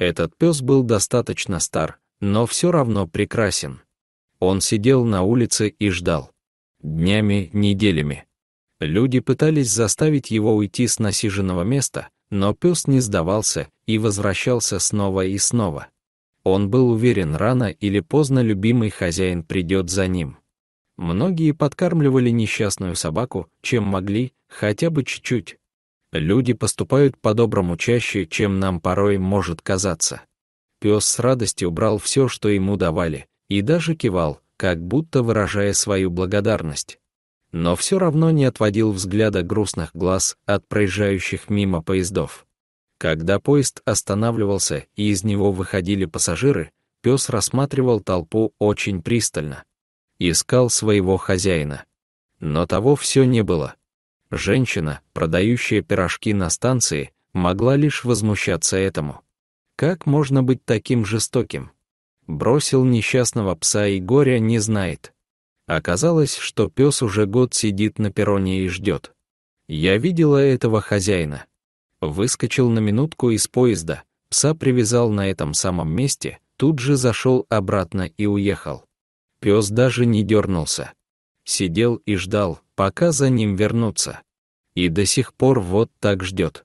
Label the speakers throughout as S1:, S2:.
S1: Этот пес был достаточно стар, но все равно прекрасен. Он сидел на улице и ждал. Днями, неделями. Люди пытались заставить его уйти с насиженного места, но пес не сдавался и возвращался снова и снова. Он был уверен, рано или поздно любимый хозяин придет за ним. Многие подкармливали несчастную собаку, чем могли, хотя бы чуть-чуть, Люди поступают по-доброму чаще, чем нам порой может казаться. Пес с радостью брал все, что ему давали, и даже кивал, как будто выражая свою благодарность. Но все равно не отводил взгляда грустных глаз от проезжающих мимо поездов. Когда поезд останавливался и из него выходили пассажиры, пес рассматривал толпу очень пристально. Искал своего хозяина. Но того все не было. Женщина, продающая пирожки на станции, могла лишь возмущаться этому. Как можно быть таким жестоким? Бросил несчастного пса и горя не знает. Оказалось, что пес уже год сидит на перроне и ждет. Я видела этого хозяина. Выскочил на минутку из поезда, пса привязал на этом самом месте, тут же зашел обратно и уехал. Пес даже не дернулся. Сидел и ждал, пока за ним вернутся. И до сих пор вот так ждет.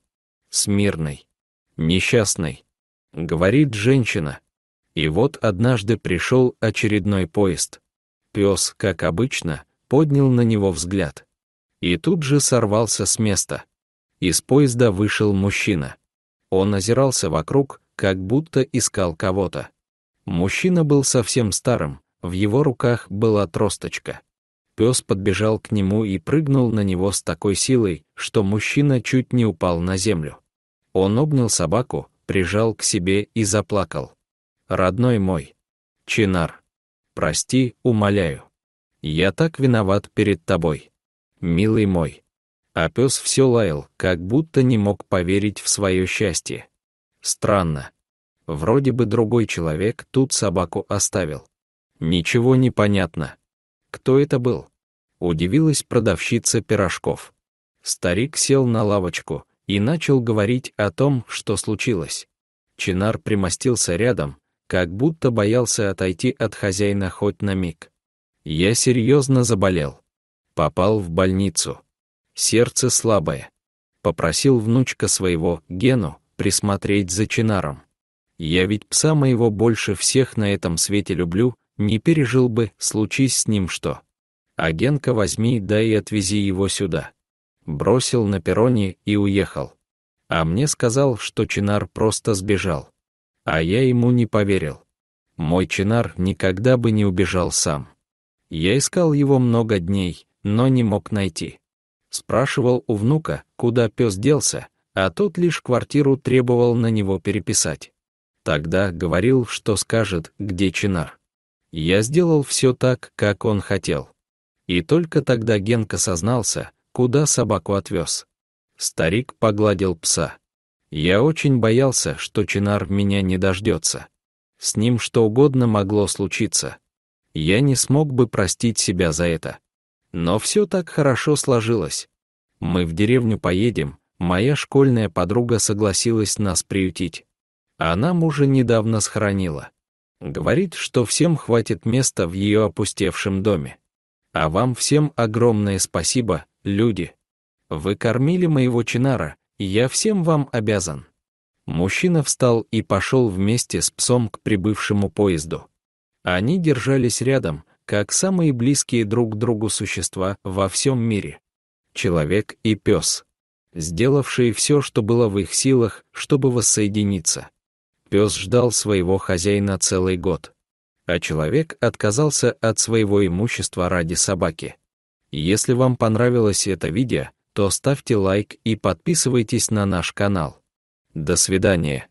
S1: Смирный. Несчастный. Говорит женщина. И вот однажды пришел очередной поезд. Пес, как обычно, поднял на него взгляд. И тут же сорвался с места. Из поезда вышел мужчина. Он озирался вокруг, как будто искал кого-то. Мужчина был совсем старым, в его руках была тросточка. Пес подбежал к нему и прыгнул на него с такой силой, что мужчина чуть не упал на землю. Он обнял собаку, прижал к себе и заплакал. «Родной мой! Чинар! Прости, умоляю! Я так виноват перед тобой! Милый мой!» А пес все лаял, как будто не мог поверить в свое счастье. Странно. Вроде бы другой человек тут собаку оставил. Ничего не понятно. Кто это был? — удивилась продавщица пирожков. Старик сел на лавочку и начал говорить о том, что случилось. Чинар примостился рядом, как будто боялся отойти от хозяина хоть на миг. «Я серьезно заболел. Попал в больницу. Сердце слабое. Попросил внучка своего, Гену, присмотреть за Чинаром. Я ведь пса моего больше всех на этом свете люблю, не пережил бы, случись с ним что. Агенка возьми, да и отвези его сюда. Бросил на перроне и уехал. А мне сказал, что Чинар просто сбежал. А я ему не поверил. Мой Чинар никогда бы не убежал сам. Я искал его много дней, но не мог найти. Спрашивал у внука, куда пес делся, а тот лишь квартиру требовал на него переписать. Тогда говорил, что скажет, где Чинар. Я сделал все так, как он хотел. И только тогда Генка сознался, куда собаку отвез. Старик погладил пса. Я очень боялся, что Чинар меня не дождется. С ним что угодно могло случиться. Я не смог бы простить себя за это. Но все так хорошо сложилось. Мы в деревню поедем, моя школьная подруга согласилась нас приютить. Она мужа недавно схоронила. Говорит, что всем хватит места в ее опустевшем доме. А вам всем огромное спасибо, люди. Вы кормили моего чинара, и я всем вам обязан. Мужчина встал и пошел вместе с псом к прибывшему поезду. Они держались рядом, как самые близкие друг другу существа во всем мире. Человек и пес, сделавшие все, что было в их силах, чтобы воссоединиться. Пес ждал своего хозяина целый год а человек отказался от своего имущества ради собаки. Если вам понравилось это видео, то ставьте лайк и подписывайтесь на наш канал. До свидания.